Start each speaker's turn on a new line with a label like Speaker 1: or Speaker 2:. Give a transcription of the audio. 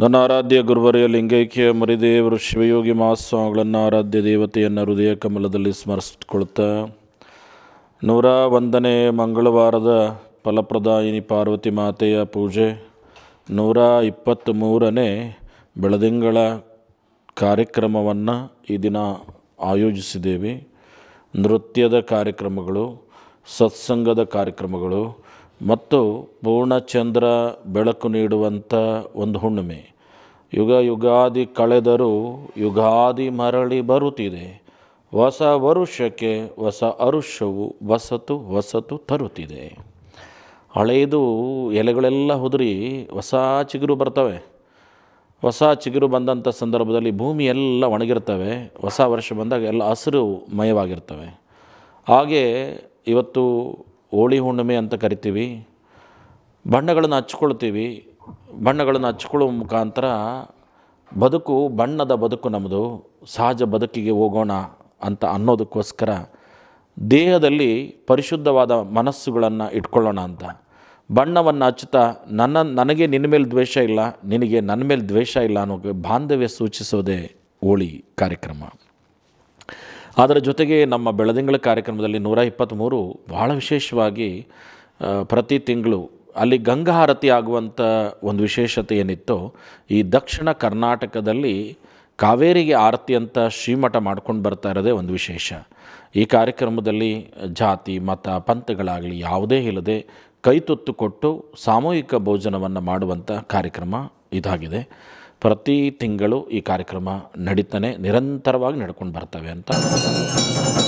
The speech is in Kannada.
Speaker 1: ನನ್ನ ಆರಾಧ್ಯ ಗುರುವರೆಯ ಲಿಂಗೈಕ್ಯ ಮರಿದೇವರು ಶಿವಯೋಗಿ ಮಹಾಸ್ವಾಮಿಗಳನ್ನು ಆರಾಧ್ಯ ದೇವತೆಯನ್ನು ಹೃದಯ ಕಮಲದಲ್ಲಿ ಸ್ಮರಿಸಿಕೊಳ್ತಾ ನೂರ ಒಂದನೇ ಮಂಗಳವಾರದ ಫಲಪ್ರದಾಯಿನಿ ಪಾರ್ವತಿ ಮಾತೆಯ ಪೂಜೆ ನೂರ ಮೂರನೇ ಬೆಳದಿಂಗಳ ಕಾರ್ಯಕ್ರಮವನ್ನು ಈ ದಿನ ಆಯೋಜಿಸಿದ್ದೇವೆ ನೃತ್ಯದ ಕಾರ್ಯಕ್ರಮಗಳು ಸತ್ಸಂಗದ ಕಾರ್ಯಕ್ರಮಗಳು ಮತ್ತು ಪೂರ್ಣಚಂದ್ರ ಬೆಳಕು ನೀಡುವಂಥ ಒಂದು ಹುಣ್ಣಿಮೆ ಯುಗ ಯುಗಾದಿ ಕಳೆದರೂ ಯುಗಾದಿ ಮರಳಿ ಬರುತ್ತಿದೆ ಹೊಸ ವರುಷಕ್ಕೆ ಹೊಸ ಅರುಷವು ಹೊಸತು ಹೊಸತು ತರುತ್ತಿದೆ ಹಳೆಯದು ಎಲೆಗಳೆಲ್ಲ ಉದುರಿ ಹೊಸ ಚಿಗುರು ಬರ್ತವೆ ಹೊಸ ಚಿಗುರು ಬಂದಂಥ ಸಂದರ್ಭದಲ್ಲಿ ಭೂಮಿ ಎಲ್ಲ ಒಣಗಿರ್ತವೆ ಹೊಸ ವರ್ಷ ಬಂದಾಗ ಎಲ್ಲ ಹಸಿರು ಮಯವಾಗಿರ್ತವೆ ಹಾಗೆ ಇವತ್ತು ಹೋಳಿ ಹುಣ್ಣಿಮೆ ಅಂತ ಕರಿತೀವಿ ಬಣ್ಣಗಳನ್ನು ಹಚ್ಕೊಳ್ತೀವಿ ಬಣ್ಣಗಳನ್ನು ಹಚ್ಕೊಳ್ಳೋ ಮುಖಾಂತರ ಬದುಕು ಬಣ್ಣದ ಬದುಕು ನಮ್ಮದು ಸಹಜ ಬದುಕಿಗೆ ಹೋಗೋಣ ಅಂತ ಅನ್ನೋದಕ್ಕೋಸ್ಕರ ದೇಹದಲ್ಲಿ ಪರಿಶುದ್ಧವಾದ ಮನಸ್ಸುಗಳನ್ನು ಇಟ್ಕೊಳ್ಳೋಣ ಅಂತ ಬಣ್ಣವನ್ನು ಹಚ್ಚುತ್ತಾ ನನ್ನ ನನಗೆ ನಿನ್ನ ಮೇಲೆ ದ್ವೇಷ ಇಲ್ಲ ನಿನಗೆ ನನ್ನ ಮೇಲೆ ದ್ವೇಷ ಇಲ್ಲ ಅನ್ನೋ ಬಾಂಧವ್ಯ ಸೂಚಿಸೋದೇ ಹೋಳಿ ಕಾರ್ಯಕ್ರಮ ಅದರ ಜೊತೆಗೆ ನಮ್ಮ ಬೆಳದಿಂಗಳ ಕಾರ್ಯಕ್ರಮದಲ್ಲಿ ನೂರ ಇಪ್ಪತ್ತ್ಮೂರು ಭಾಳ ವಿಶೇಷವಾಗಿ ಪ್ರತಿ ತಿಂಗಳು ಅಲ್ಲಿ ಗಂಗಾ ಆರತಿ ಆಗುವಂಥ ಒಂದು ವಿಶೇಷತೆ ಏನಿತ್ತು ಈ ದಕ್ಷಿಣ ಕರ್ನಾಟಕದಲ್ಲಿ ಕಾವೇರಿಗೆ ಆರತಿ ಅಂತ ಶ್ರೀಮಠ ಮಾಡ್ಕೊಂಡು ಬರ್ತಾ ಇರೋದೇ ಒಂದು ವಿಶೇಷ ಈ ಕಾರ್ಯಕ್ರಮದಲ್ಲಿ ಜಾತಿ ಮತ ಪಂಥಗಳಾಗಲಿ ಯಾವುದೇ ಇಲ್ಲದೆ ಕೈತೊತ್ತು ಕೊಟ್ಟು ಸಾಮೂಹಿಕ ಭೋಜನವನ್ನು ಮಾಡುವಂಥ ಕಾರ್ಯಕ್ರಮ ಇದಾಗಿದೆ ಪ್ರತಿ ತಿಂಗಳು ಈ ಕಾರ್ಯಕ್ರಮ ನಡೀತಾನೆ ನಿರಂತರವಾಗಿ ನಡ್ಕೊಂಡು ಬರ್ತವೆ ಅಂತ